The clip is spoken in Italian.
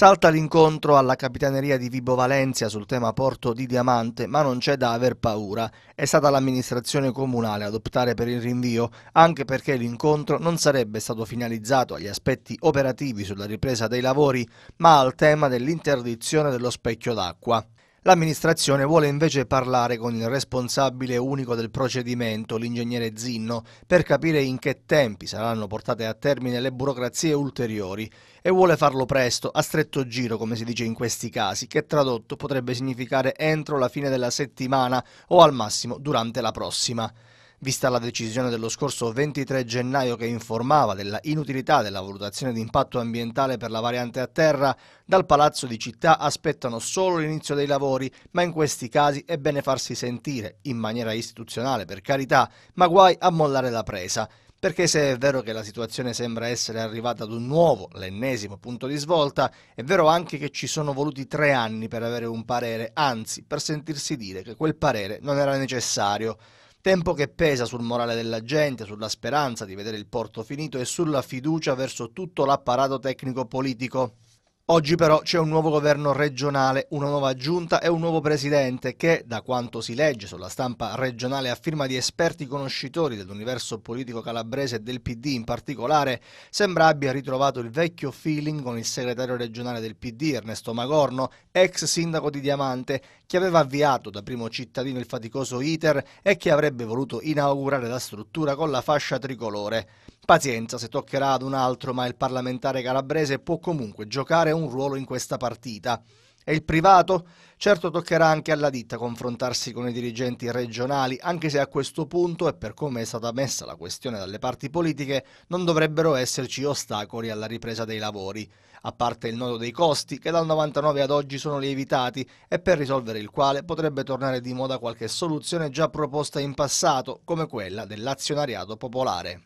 Salta l'incontro alla capitaneria di Vibo Valencia sul tema Porto di Diamante, ma non c'è da aver paura. È stata l'amministrazione comunale ad optare per il rinvio, anche perché l'incontro non sarebbe stato finalizzato agli aspetti operativi sulla ripresa dei lavori, ma al tema dell'interdizione dello specchio d'acqua. L'amministrazione vuole invece parlare con il responsabile unico del procedimento, l'ingegnere Zinno, per capire in che tempi saranno portate a termine le burocrazie ulteriori e vuole farlo presto, a stretto giro come si dice in questi casi, che tradotto potrebbe significare entro la fine della settimana o al massimo durante la prossima. Vista la decisione dello scorso 23 gennaio che informava della inutilità della valutazione di impatto ambientale per la variante a terra, dal Palazzo di Città aspettano solo l'inizio dei lavori, ma in questi casi è bene farsi sentire, in maniera istituzionale per carità, ma guai a mollare la presa perché se è vero che la situazione sembra essere arrivata ad un nuovo, l'ennesimo punto di svolta, è vero anche che ci sono voluti tre anni per avere un parere, anzi per sentirsi dire che quel parere non era necessario tempo che pesa sul morale della gente, sulla speranza di vedere il porto finito e sulla fiducia verso tutto l'apparato tecnico-politico. Oggi però c'è un nuovo governo regionale, una nuova giunta e un nuovo presidente che, da quanto si legge sulla stampa regionale a firma di esperti conoscitori dell'universo politico calabrese e del PD in particolare, sembra abbia ritrovato il vecchio feeling con il segretario regionale del PD Ernesto Magorno, ex sindaco di Diamante, che aveva avviato da primo cittadino il faticoso ITER e che avrebbe voluto inaugurare la struttura con la fascia tricolore. Pazienza se toccherà ad un altro, ma il parlamentare calabrese può comunque giocare un ruolo in questa partita. E il privato? Certo toccherà anche alla ditta confrontarsi con i dirigenti regionali, anche se a questo punto, e per come è stata messa la questione dalle parti politiche, non dovrebbero esserci ostacoli alla ripresa dei lavori, a parte il nodo dei costi che dal 99 ad oggi sono lievitati e per risolvere il quale potrebbe tornare di moda qualche soluzione già proposta in passato, come quella dell'azionariato popolare.